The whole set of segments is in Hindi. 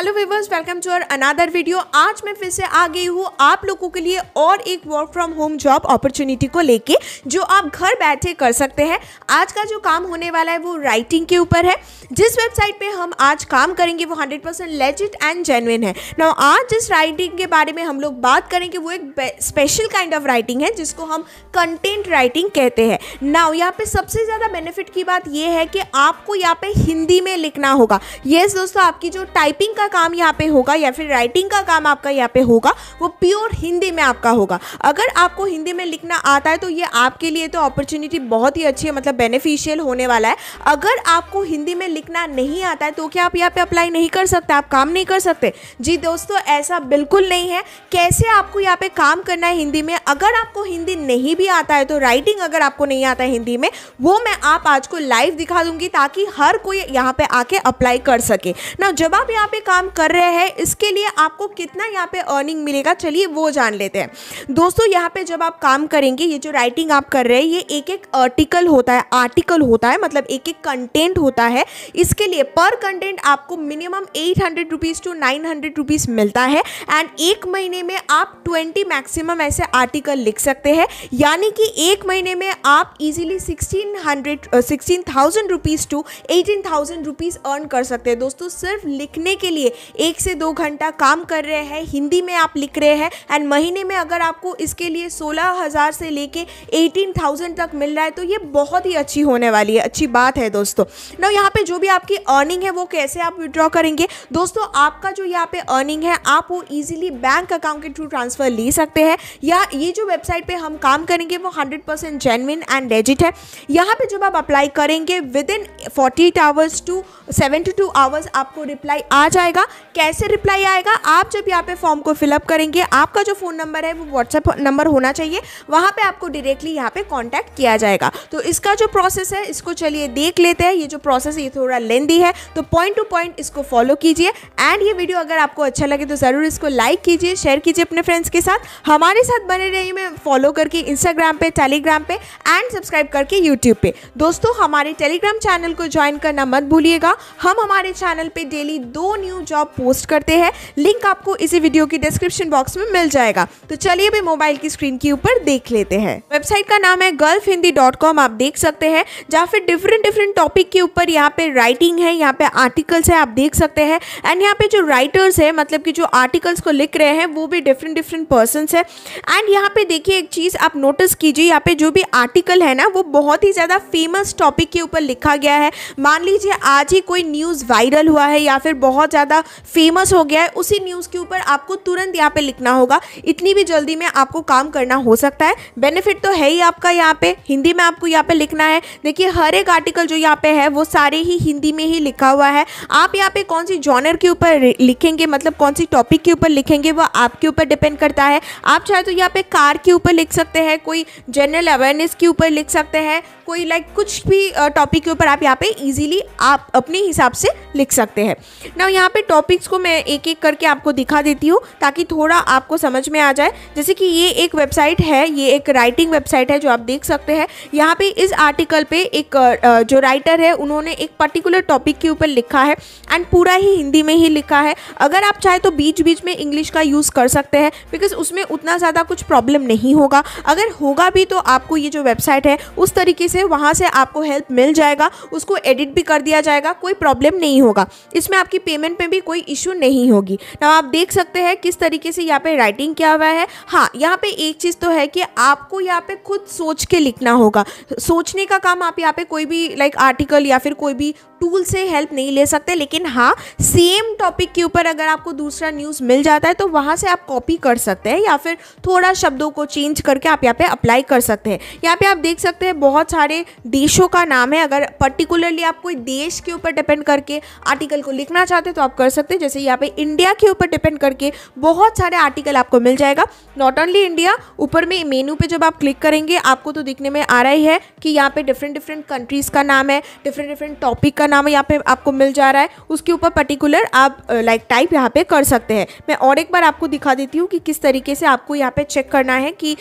Hello viewers welcome to uh another video आज मैं फिर से आ गई हूँ आप लोगों के लिए और एक work from home job opportunity को लेके जो आप घर बैठे कर सकते हैं आज का जो काम होने वाला है वो राइटिंग के ऊपर है जिस वेबसाइट पे हम आज काम करेंगे वो 100% परसेंट लेजिट एंड जेनविन है ना आज जिस राइटिंग के बारे में हम लोग बात करेंगे वो एक स्पेशल काइंड ऑफ राइटिंग है जिसको हम कंटेंट राइटिंग कहते हैं ना यहाँ पर सबसे ज़्यादा बेनिफिट की बात यह है कि आपको यहाँ पर हिंदी में लिखना होगा येस दोस्तों आपकी जो टाइपिंग का का काम यहाँ पे होगा या फिर राइटिंग का काम आपका यहाँ पे होगा वो प्योर हिंदी में आपका होगा अगर आपको हिंदी में लिखना आता है तो ये आपके लिए तो अपॉर्चुनिटी बहुत ही अच्छी है मतलब बेनिफिशियल होने वाला है अगर आपको हिंदी में लिखना नहीं आता है तो क्या आप यहाँ पे अप्लाई नहीं कर सकते आप काम नहीं कर सकते जी दोस्तों ऐसा बिल्कुल नहीं है कैसे आपको यहाँ पे काम करना है हिंदी में अगर आपको हिंदी नहीं भी आता है तो राइटिंग अगर आपको नहीं आता है हिंदी में वो मैं आप आज को लाइव दिखा दूंगी ताकि हर कोई यहाँ पे आके अप्लाई कर सके ना जब आप यहाँ पे काम काम कर रहे हैं इसके लिए आपको कितना यहाँ पे अर्निंग मिलेगा चलिए वो जान लेते हैं दोस्तों यहाँ पे जब आप काम करेंगे ये जो राइटिंग आप कर रहे हैं ये एक एक आर्टिकल होता है आर्टिकल होता है मतलब एक एक कंटेंट होता है इसके लिए पर कंटेंट आपको minimum eight hundred rupees to nine hundred rupees मिलता है एंड एक महीने में आप ट्वेंटी मैक्सिमम ऐसे आर्टिकल लिख सकते हैं यानी कि एक महीने में आप easily sixteen hundred sixteen thousand rupees to eighteen thousand rupees earn कर सकते हैं दोस्तों सिर्फ लिखने के लिए लिए एक से दो घंटा काम कर रहे हैं हिंदी में आप लिख रहे हैं एंड महीने में अगर आपको इसके लिए सोलह हज़ार से लेके एटीन थाउजेंड तक मिल रहा है तो ये बहुत ही अच्छी होने वाली है अच्छी बात है दोस्तों न यहाँ पे जो भी आपकी अर्निंग है वो कैसे आप विड्रॉ करेंगे दोस्तों आपका जो यहाँ पे अर्निंग है आप वो ईजिली बैंक अकाउंट के थ्रू ट्रांसफ़र ले सकते हैं या ये जो वेबसाइट पर हम काम करेंगे वो hundred percent genuine and legit है यहाँ पर जब आप अप्लाई करेंगे within forty eight hours to seventy two hours आपको रिप्लाई आ जाए आएगा कैसे रिप्लाई आएगा आप जब यहाँ पे फॉर्म को फिलअप करेंगे आपका जो फ़ोन नंबर है वो व्हाट्सएप नंबर होना चाहिए वहाँ पे आपको डायरेक्टली यहाँ पे कांटेक्ट किया जाएगा तो इसका जो प्रोसेस है इसको चलिए देख लेते हैं ये जो प्रोसेस ये थोड़ा लेंदी है तो पॉइंट टू पॉइंट इसको फॉलो कीजिए एंड ये वीडियो अगर आपको अच्छा लगे तो ज़रूर इसको लाइक कीजिए शेयर कीजिए अपने फ्रेंड्स के साथ हमारे साथ बने रही में फॉलो करके इंस्टाग्राम पे टेलीग्राम पे एंड सब्सक्राइब करके यूट्यूब पे दोस्तों हमारे टेलीग्राम चैनल को ज्वाइन करना मत भूलिएगा हम हमारे चैनल पर डेली दो न्यू न्यू जॉब पोस्ट करते हैं लिंक आपको इसी वीडियो की डिस्क्रिप्शन बॉक्स में मिल जाएगा तो चलिए भी मोबाइल की स्क्रीन के ऊपर देख लेते हैं वेबसाइट का नाम है गर्ल्फ आप देख सकते हैं जहाँ फिर डिफरेंट डिफरेंट टॉपिक के ऊपर यहाँ पे राइटिंग है यहाँ पे आर्टिकल्स है आप देख सकते हैं एंड यहाँ पे जो राइटर्स है मतलब कि जो आर्टिकल्स को लिख रहे हैं वो भी डिफरेंट डिफरेंट पर्सन है एंड यहाँ पे देखिए एक चीज़ आप नोटिस कीजिए यहाँ पे जो भी आर्टिकल है ना वो बहुत ही ज़्यादा फेमस टॉपिक के ऊपर लिखा गया है मान लीजिए आज ही कोई न्यूज़ वायरल हुआ है या फिर बहुत ज़्यादा ज़्यादा फेमस हो गया है उसी न्यूज़ के ऊपर आपको तुरंत यहाँ पे लिखना होगा इतनी भी जल्दी में आपको काम करना हो सकता है बेनिफिट तो है ही आपका यहाँ पे हिंदी में आपको यहाँ पे लिखना है देखिए हर एक आर्टिकल जो यहाँ पे है वो सारे ही हिंदी में ही लिखा हुआ है आप यहाँ पे कौन सी जॉनर के ऊपर लिखेंगे मतलब कौन सी टॉपिक के ऊपर लिखेंगे वो आपके ऊपर डिपेंड करता है आप चाहे तो यहाँ पे कार के ऊपर लिख सकते हैं कोई जनरल अवेयरनेस के ऊपर लिख सकते हैं कोई लाइक कुछ भी टॉपिक के ऊपर आप यहाँ पे इजीली आप अपने हिसाब से लिख सकते हैं ना यहाँ पे पे टॉपिक्स को मैं एक एक करके आपको दिखा देती हूँ ताकि थोड़ा आपको समझ में आ जाए जैसे कि ये एक वेबसाइट है ये एक राइटिंग वेबसाइट है जो आप देख सकते हैं यहाँ पे इस आर्टिकल पे एक जो राइटर है उन्होंने एक पर्टिकुलर टॉपिक के ऊपर लिखा है एंड पूरा ही हिंदी में ही लिखा है अगर आप चाहे तो बीच बीच में इंग्लिश का यूज़ कर सकते हैं बिकॉज उसमें उतना ज़्यादा कुछ प्रॉब्लम नहीं होगा अगर होगा भी तो आपको ये जो वेबसाइट है उस तरीके से वहाँ से आपको हेल्प मिल जाएगा उसको एडिट भी कर दिया जाएगा कोई प्रॉब्लम नहीं होगा इसमें आपकी पेमेंट पे में भी कोई इशू नहीं होगी ना आप देख सकते हैं किस तरीके से यहाँ पे राइटिंग किया हुआ है हाँ यहाँ पे एक चीज़ तो है कि आपको यहाँ पे खुद सोच के लिखना होगा सोचने का काम आप यहाँ पे कोई भी लाइक आर्टिकल या फिर कोई भी टूल से हेल्प नहीं ले सकते लेकिन हाँ सेम टॉपिक के ऊपर अगर आपको दूसरा न्यूज़ मिल जाता है तो वहाँ से आप कॉपी कर सकते हैं या फिर थोड़ा शब्दों को चेंज करके आप यहाँ पे अप्लाई कर सकते हैं यहाँ पे आप देख सकते हैं बहुत सारे देशों का नाम है अगर पर्टिकुलरली आप कोई देश के ऊपर डिपेंड करके आर्टिकल को लिखना चाहते हैं तो आप कर सकते हैं जैसे यहाँ पे इंडिया के ऊपर डिपेंड करके बहुत सारे आर्टिकल आपको मिल जाएगा नॉट ओनली इंडिया ऊपर में मेनू पे जब आप क्लिक करेंगे आपको तो दिखने में आ रहा ही है कि यहाँ पे डिफरेंट डिफरेंट कंट्रीज का नाम है डिफरेंट डिफरेंट टॉपिक का नाम यहाँ पे आपको मिल जा रहा है उसके ऊपर पर्टिकुलर आप लाइक टाइप यहाँ पे कर सकते हैं मैं और एक बार आपको दिखा देती हूँ कि किस तरीके से आपको यहाँ पे चेक करना है कि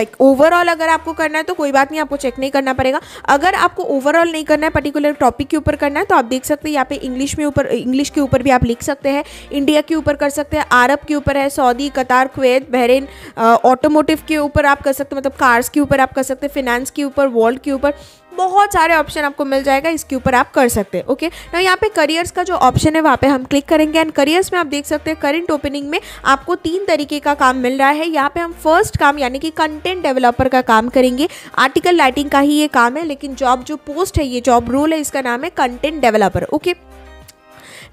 लाइक ओवरऑल अगर आपको करना है तो कोई बात नहीं आपको चेक नहीं करना पड़ेगा अगर आपको ओवरऑल नहीं करना है पर्टिकुलर टॉपिक के ऊपर करना है तो आप देख सकते हैं यहाँ पे इंग्लिश में ऊपर इंग्लिश के ऊपर ऊपर भी आप लिख सकते हैं इंडिया के ऊपर कर सकते हैं अरब के ऊपर है सऊदी कतार कुवैत बहरीन ऑटोमोटिव के ऊपर आप कर सकते हैं मतलब कार्स के ऊपर आप कर सकते हैं फिनेंस के ऊपर वर्ल्ड के ऊपर बहुत सारे ऑप्शन आपको मिल जाएगा इसके ऊपर आप कर सकते हैं ओके ना यहाँ पे करियर्स का जो ऑप्शन है वहाँ पे हम क्लिक करेंगे एंड करियर्स में आप देख सकते हैं करंट ओपनिंग में आपको तीन तरीके का काम मिल रहा है यहाँ पे हम फर्स्ट काम यानी कि कंटेंट डेवलपर का काम करेंगे आर्टिकल राइटिंग का ही ये काम है लेकिन जॉब जो पोस्ट है ये जॉब रोल है इसका नाम है कंटेंट डेवलपर ओके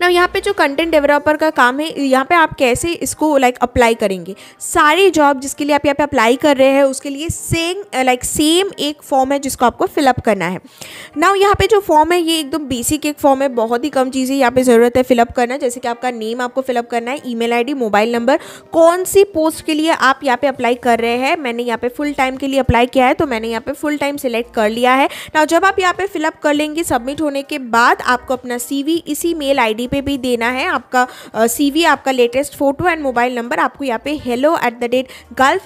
ना यहाँ पे जो कंटेंट डेवलपर का काम है यहाँ पे आप कैसे इसको लाइक अप्लाई करेंगे सारे जॉब जिसके लिए आप यहाँ पे अप्लाई कर रहे हैं उसके लिए सेम लाइक सेम एक फॉर्म है जिसको आपको फिलअप करना है ना यहाँ पे जो फॉर्म है ये एकदम बेसिक एक फॉर्म है बहुत ही कम चीज़ें यहाँ पे ज़रूरत है फिलअप करना जैसे कि आपका नेम आपको फिलअप करना है ई मेल मोबाइल नंबर कौन सी पोस्ट के लिए आप यहाँ पे अप्लाई कर रहे हैं मैंने यहाँ पे फुल टाइम के लिए अप्लाई किया है तो मैंने यहाँ पे फुल टाइम सिलेक्ट कर लिया है ना जब आप यहाँ पे फिलअप कर लेंगे सबमिट होने के बाद आपको अपना सी इसी मेल आई पे भी देना है आपका सीवी आपका latest photo and mobile number आपको यहाँ पे hello at the rate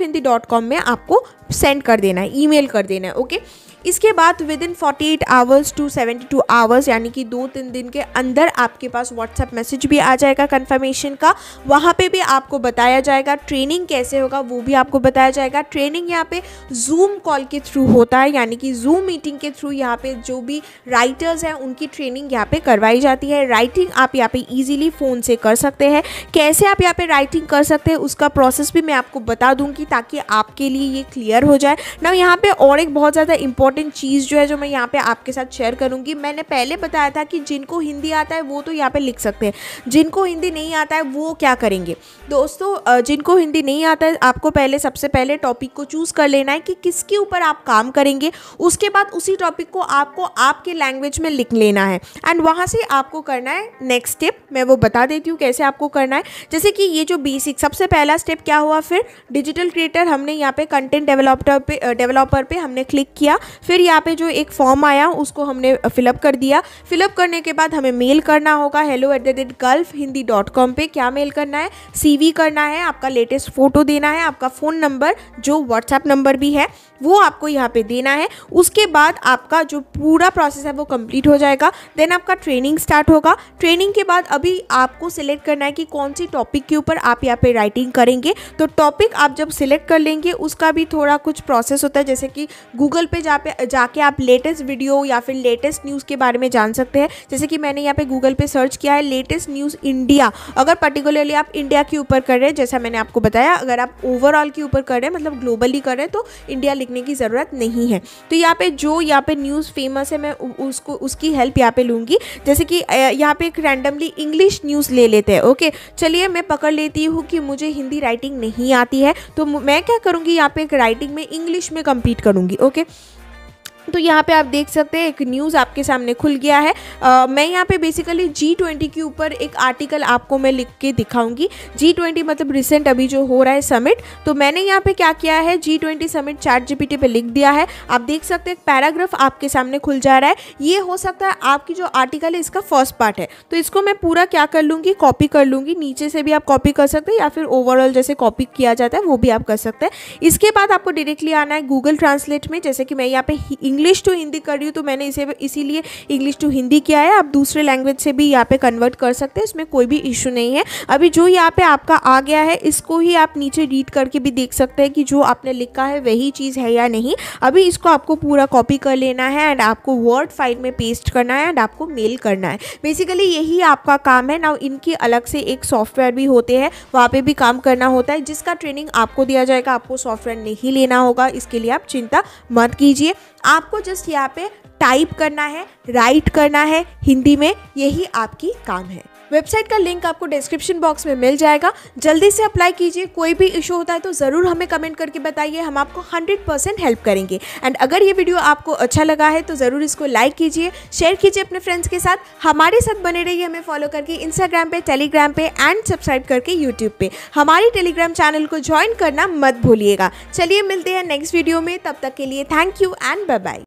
Hindi dot com में आपको सेंड कर देना है ईमेल कर देना है ओके okay? इसके बाद within forty eight hours to seventy two hours यानी कि दो तीन दिन के अंदर आपके पास व्हाट्सएप मैसेज भी आ जाएगा कन्फर्मेशन का वहाँ पे भी आपको बताया जाएगा ट्रेनिंग कैसे होगा वो भी आपको बताया जाएगा ट्रेनिंग यहाँ पे जूम कॉल के थ्रू होता है यानी कि जूम मीटिंग के थ्रू यहाँ पे जो भी राइटर्स हैं उनकी ट्रेनिंग यहाँ पे करवाई जाती है राइटिंग आप यहाँ पे ईजिली फ़ोन से कर सकते हैं कैसे आप यहाँ पे राइटिंग कर सकते हैं उसका प्रोसेस भी मैं आपको बता दूंगी ताकि आपके लिए ये क्लियर हो जाए ना यहाँ पे और एक बहुत ज़्यादा इंपॉर्टेंट इंपॉर्टेंट चीज़ जो है जो मैं यहाँ पे आपके साथ शेयर करूँगी मैंने पहले बताया था कि जिनको हिंदी आता है वो तो यहाँ पे लिख सकते हैं जिनको हिंदी नहीं आता है वो क्या करेंगे दोस्तों जिनको हिंदी नहीं आता है आपको पहले सबसे पहले टॉपिक को चूज़ कर लेना है कि किसके ऊपर आप काम करेंगे उसके बाद उसी टॉपिक को आपको आपके लैंग्वेज में लिख लेना है एंड वहाँ से आपको करना है नेक्स्ट स्टेप मैं वो बता देती हूँ कैसे आपको करना है जैसे कि ये जो बेसिक सबसे पहला स्टेप क्या हुआ फिर डिजिटल क्रिएटर हमने यहाँ पे कंटेंट डेवलपर पे डेवलपर पे हमने क्लिक किया फिर यहाँ पे जो एक फॉर्म आया उसको हमने फिलअप कर दिया फिलअप करने के बाद हमें मेल करना होगा hello at the rate gulf Hindi dot com पर क्या मेल करना है सी करना है आपका लेटेस्ट फ़ोटो देना है आपका फ़ोन नंबर जो व्हाट्सएप नंबर भी है वो आपको यहाँ पे देना है उसके बाद आपका जो पूरा प्रोसेस है वो कंप्लीट हो जाएगा देन आपका ट्रेनिंग स्टार्ट होगा ट्रेनिंग के बाद अभी आपको सिलेक्ट करना है कि कौन सी टॉपिक के ऊपर आप यहाँ पे राइटिंग करेंगे तो टॉपिक आप जब सिलेक्ट कर लेंगे उसका भी थोड़ा कुछ प्रोसेस होता है जैसे कि गूगल पे जा पे जाके आप लेटेस्ट वीडियो या फिर लेटेस्ट न्यूज़ के बारे में जान सकते हैं जैसे कि मैंने यहाँ पे गूगल पे सर्च किया है लेटेस्ट न्यूज़ इंडिया अगर पर्टिकुलरली आप इंडिया के ऊपर कर रहे हैं जैसा मैंने आपको बताया अगर आप ओवरऑल के ऊपर कर रहे हैं मतलब ग्लोबली कर रहे हैं तो इंडिया लिखने की ज़रूरत नहीं है तो यहाँ पर जो यहाँ पर न्यूज़ फेमस है मैं उसको उसकी हेल्प यहाँ पर लूँगी जैसे कि यहाँ पर एक रैंडमली इंग्लिश न्यूज़ ले लेते हैं ओके चलिए मैं पकड़ लेती हूँ कि मुझे हिंदी राइटिंग नहीं आती है तो मैं क्या करूँगी यहाँ पर एक राइटिंग में इंग्लिश में कम्पीट करूँगी ओके तो यहाँ पे आप देख सकते हैं एक न्यूज़ आपके सामने खुल गया है आ, मैं यहाँ पे बेसिकली जी ट्वेंटी के ऊपर एक आर्टिकल आपको मैं लिख के दिखाऊंगी जी ट्वेंटी मतलब रिसेंट अभी जो हो रहा है समिट तो मैंने यहाँ पे क्या किया है G twenty summit chat GPT पे लिख दिया है आप देख सकते हैं एक पैराग्राफ आपके सामने खुल जा रहा है ये हो सकता है आपकी जो आर्टिकल है इसका फर्स्ट पार्ट है तो इसको मैं पूरा क्या कर लूँगी कॉपी कर लूँगी नीचे से भी आप कॉपी कर सकते हैं या फिर ओवरऑल जैसे कॉपी किया जाता है वो भी आप कर सकते हैं इसके बाद आपको डायरेक्टली आना है गूगल ट्रांसलेट में जैसे कि मैं यहाँ पे इंग्लिश टू हिंदी कर रही हूँ तो मैंने इसे इसीलिए इंग्लिश टू हिंदी किया है आप दूसरे लैंग्वेज से भी यहाँ पे कन्वर्ट कर सकते हैं इसमें कोई भी इशू नहीं है अभी जो यहाँ पे आपका आ गया है इसको ही आप नीचे रीड करके भी देख सकते हैं कि जो आपने लिखा है वही चीज़ है या नहीं अभी इसको आपको पूरा कॉपी कर लेना है एंड आपको वर्ड फाइल में पेस्ट करना है एंड आपको मेल करना है बेसिकली यही आपका काम है ना इनके अलग से एक सॉफ्टवेयर भी होते हैं वहाँ पर भी काम करना होता है जिसका ट्रेनिंग आपको दिया जाएगा आपको सॉफ्टवेयर नहीं लेना होगा इसके लिए आप चिंता मत कीजिए आपको जस्ट यहाँ पे टाइप करना है राइट करना है हिंदी में यही आपकी काम है वेबसाइट का लिंक आपको डिस्क्रिप्शन बॉक्स में मिल जाएगा जल्दी से अप्लाई कीजिए कोई भी इशू होता है तो ज़रूर हमें कमेंट करके बताइए हम आपको हंड्रेड परसेंट हेल्प करेंगे एंड अगर ये वीडियो आपको अच्छा लगा है तो ज़रूर इसको लाइक कीजिए शेयर कीजिए अपने फ्रेंड्स के साथ हमारे साथ बने रहिए हमें फॉलो करके इंस्टाग्राम पर टेलीग्राम पर एंड सब्सक्राइब करके यूट्यूब पर हमारे टेलीग्राम चैनल को ज्वाइन करना मत भूलिएगा चलिए मिलते हैं नेक्स्ट वीडियो में तब तक के लिए thank you and bye bye